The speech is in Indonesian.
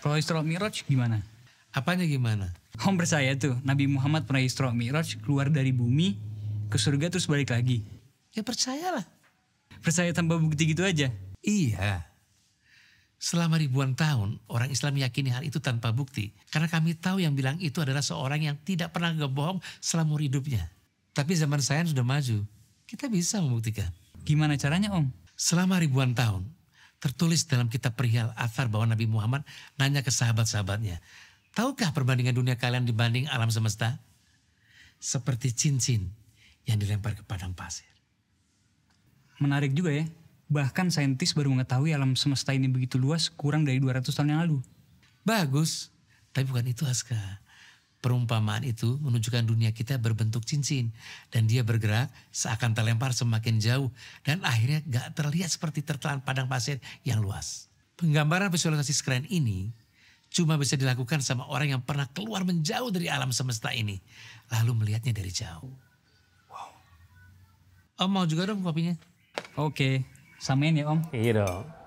Kalau Isra Miraj gimana? Apanya gimana? Om percaya tuh Nabi Muhammad pernah Isra Miraj keluar dari bumi ke surga terus balik lagi. Ya percayalah. Percaya tanpa bukti gitu aja? Iya. Selama ribuan tahun orang Islam yakini hal itu tanpa bukti. Karena kami tahu yang bilang itu adalah seorang yang tidak pernah ngebohong selama hidupnya. Tapi zaman saya sudah maju. Kita bisa membuktikan. Gimana caranya om? Selama ribuan tahun tertulis dalam kitab perihal Athar bahwa Nabi Muhammad nanya ke sahabat-sahabatnya, tahukah perbandingan dunia kalian dibanding alam semesta? Seperti cincin yang dilempar ke padang pasir. Menarik juga ya, bahkan saintis baru mengetahui alam semesta ini begitu luas kurang dari 200 tahun yang lalu. Bagus, tapi bukan itu Aska. Perumpamaan itu menunjukkan dunia kita berbentuk cincin dan dia bergerak seakan terlempar semakin jauh dan akhirnya gak terlihat seperti tertelan padang pasir yang luas. Penggambaran visualisasi screen ini cuma bisa dilakukan sama orang yang pernah keluar menjauh dari alam semesta ini lalu melihatnya dari jauh. Wow. Om mau juga dong kopinya? Oke, samain ya om. Iya dong.